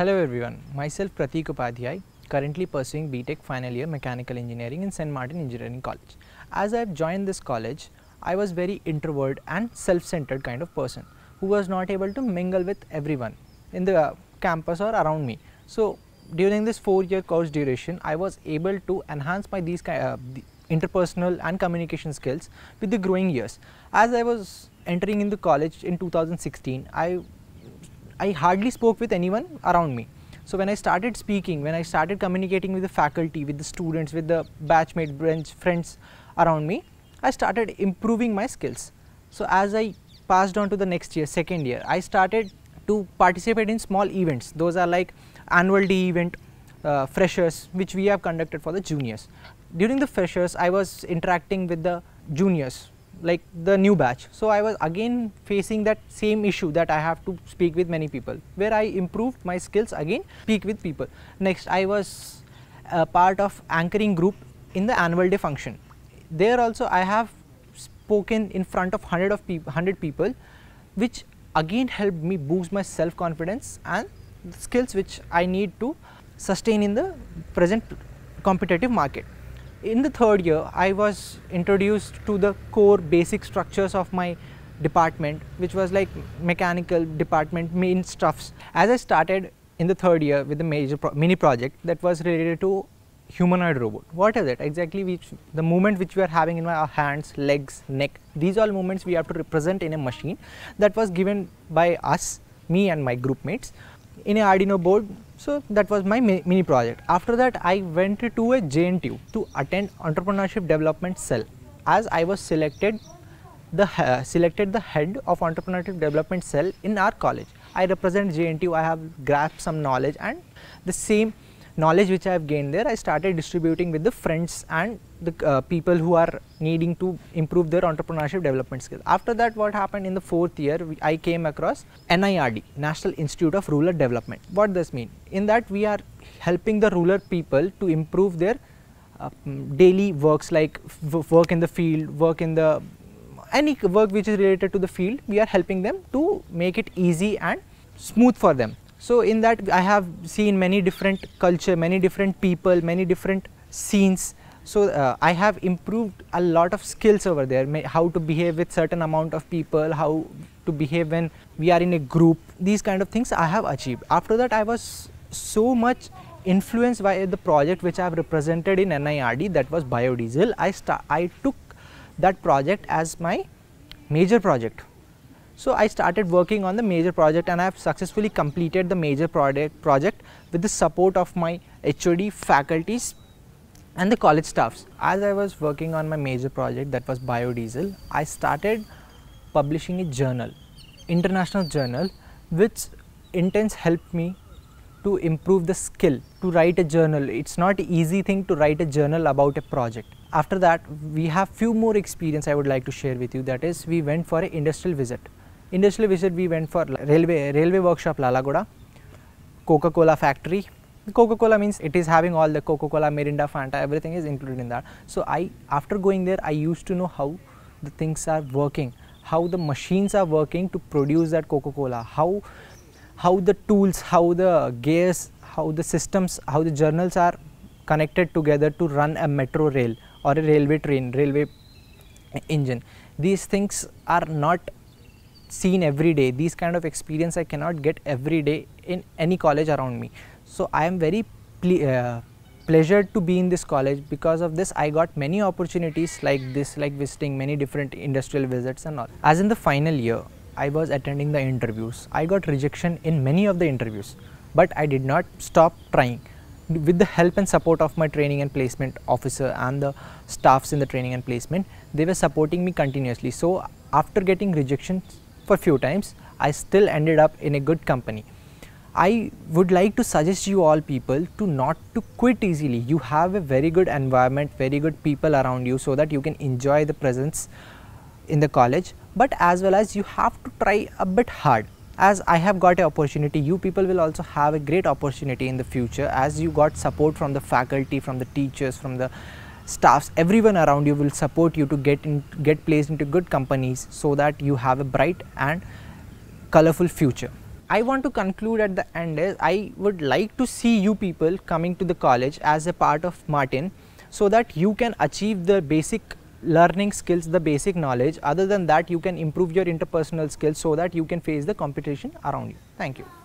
Hello everyone, myself Pratik Upadhyay, currently pursuing BTEC final year mechanical engineering in St. Martin Engineering College. As I've joined this college, I was very introvert and self-centered kind of person who was not able to mingle with everyone in the campus or around me. So during this four-year course duration, I was able to enhance my these uh, interpersonal and communication skills with the growing years. As I was entering in the college in 2016, I I hardly spoke with anyone around me. So when I started speaking, when I started communicating with the faculty, with the students, with the batchmate bench friends around me, I started improving my skills. So as I passed on to the next year, second year, I started to participate in small events. Those are like annual day event, uh, freshers, which we have conducted for the juniors. During the freshers, I was interacting with the juniors like the new batch. So I was again facing that same issue that I have to speak with many people where I improved my skills again speak with people. Next I was a part of anchoring group in the annual day function. There also I have spoken in front of 100 of peop 100 people which again helped me boost my self confidence and skills which I need to sustain in the present competitive market in the third year, I was introduced to the core basic structures of my department, which was like mechanical department main stuffs. As I started in the third year with a major pro mini project that was related to humanoid robot. What is it exactly? Which the movement which we are having in our hands, legs, neck. These all movements we have to represent in a machine that was given by us, me and my group mates in a Arduino board. So that was my mini project. After that, I went to a JNTU to attend Entrepreneurship Development Cell. As I was selected the uh, selected the head of Entrepreneurship Development Cell in our college. I represent JNTU. I have grasped some knowledge and the same knowledge which I have gained there, I started distributing with the friends and the uh, people who are needing to improve their entrepreneurship development skills. After that, what happened in the fourth year, we, I came across NIRD, National Institute of Rural Development. What does mean? In that, we are helping the rural people to improve their uh, mm, daily works like work in the field, work in the any work which is related to the field, we are helping them to make it easy and smooth for them. So in that I have seen many different culture, many different people, many different scenes. So uh, I have improved a lot of skills over there, how to behave with certain amount of people, how to behave when we are in a group, these kind of things I have achieved. After that I was so much influenced by the project which I have represented in NIRD that was biodiesel. I, I took that project as my major project so I started working on the major project and I have successfully completed the major project, project with the support of my HOD faculties and the college staffs. As I was working on my major project that was biodiesel, I started publishing a journal, international journal, which intense helped me to improve the skill to write a journal. It's not easy thing to write a journal about a project. After that, we have few more experience I would like to share with you. That is, we went for an industrial visit. Industrial visit we went for railway, railway workshop Lalagoda, Coca-Cola factory. Coca-Cola means it is having all the Coca-Cola, Mirinda, Fanta, everything is included in that. So I, after going there, I used to know how the things are working, how the machines are working to produce that Coca-Cola, how, how the tools, how the gears, how the systems, how the journals are connected together to run a metro rail or a railway train, railway engine. These things are not seen every day these kind of experience i cannot get every day in any college around me so i am very ple uh, pleasured to be in this college because of this i got many opportunities like this like visiting many different industrial visits and all as in the final year i was attending the interviews i got rejection in many of the interviews but i did not stop trying with the help and support of my training and placement officer and the staffs in the training and placement they were supporting me continuously so after getting rejections for few times, I still ended up in a good company. I would like to suggest you all people to not to quit easily. You have a very good environment, very good people around you so that you can enjoy the presence in the college. But as well as you have to try a bit hard. As I have got an opportunity, you people will also have a great opportunity in the future as you got support from the faculty, from the teachers, from the staffs everyone around you will support you to get in, get placed into good companies so that you have a bright and colorful future i want to conclude at the end is i would like to see you people coming to the college as a part of martin so that you can achieve the basic learning skills the basic knowledge other than that you can improve your interpersonal skills so that you can face the competition around you thank you